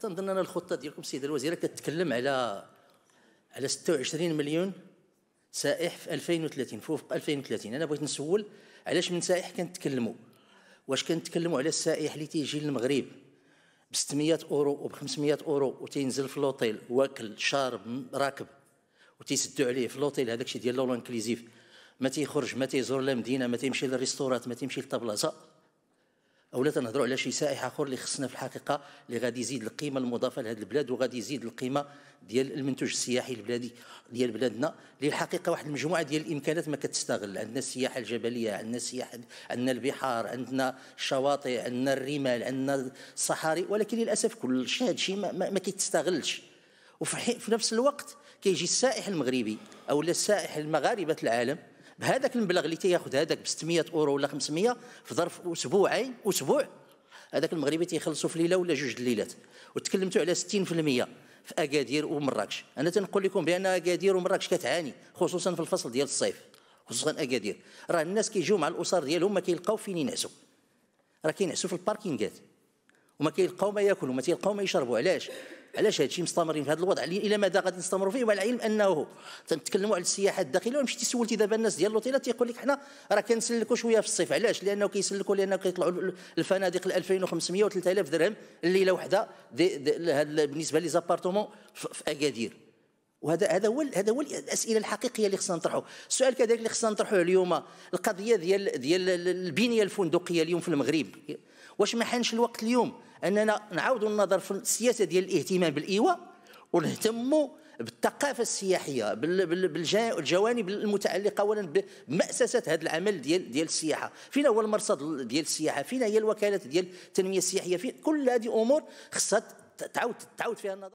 تنظن ان الخطه ديالكم السيده الوزيره كتكلم على على 26 مليون سائح في 2030 في وفق 2030 انا بغيت نسول علاش من سائح كنتكلموا واش كنتكلموا على السائح اللي تيجي للمغرب ب 600 اورو وب 500 اورو وتينزل في لوطيل واكل شارب راكب وتيسدوا عليه في لوطيل هذاك الشيء ديال لولو انكليزيف ما تيخرج ما تيزور لا مدينه ما تيمشي للريستورات ما تيمشي للطبلاصه او لا تنهضروا على شي سائح اخر اللي خصنا في الحقيقه اللي غادي يزيد القيمه المضافه لهذ البلاد وغادي يزيد القيمه ديال المنتوج السياحي البلادي ديال بلادنا اللي الحقيقه واحد المجموعه ديال الامكانات ما كتستغل عندنا السياحه الجبليه عندنا السياحه عندنا البحار عندنا الشواطئ عندنا الرمال عندنا الصحاري ولكن للاسف كل شيء هذا الشيء ما, ما, ما كيتستغلش وفي في نفس الوقت كيجي السائح المغربي او السائح المغاربه العالم بهذاك المبلغ اللي تياخذ هذاك ب 600 اورو ولا 500 في ظرف اسبوعين اسبوع هذاك المغربي تيخلصوا في ليله ولا جوج الليلات وتكلمتوا على 60% في اكادير ومراكش انا تنقول لكم بان اكادير ومراكش كتعاني خصوصا في الفصل ديال الصيف خصوصا اكادير راه الناس كيجيو مع الاسر ديالهم ما كيلقاو فين ينعسوا راه كينعسوا في الباركينغات وما كيلقاو ما ياكلوا ما تيلقاو ما يشربوا علاش علاش هادشي مستمرين في هذا الوضع الى ماذا غادي نستمروا فيه وعلى العلم انه تنتكلموا على السياحه الداخليه ومشيتي سولتي دابا الناس ديال لوطيلا تيقول لك حنا راه كنسلكوا شويه في الصيف علاش لانه كيسلكوا لانه كيطلعوا الفنادق ل 2500 و 3000 درهم الليله وحده بالنسبه لي زابارتومون في اكادير وهذا هذا هو هذا هو الاسئله الحقيقيه اللي خصنا نطرحوا السؤال كذلك اللي خصنا نطرحوه اليوم القضيه ديال ديال البنيه الفندقيه اليوم في المغرب واش ما حانش الوقت اليوم اننا نعاودوا النظر في السياسه ديال الاهتمام بالايواء ونهتموا بالثقافه السياحيه بالجوانب المتعلقه اولا بمأسسه هذا العمل ديال ديال السياحه فينا هو المرصد ديال السياحه فينا هي الوكالات ديال التنميه السياحيه فين كل هذه امور خصها تعاود تعاود فيها النظر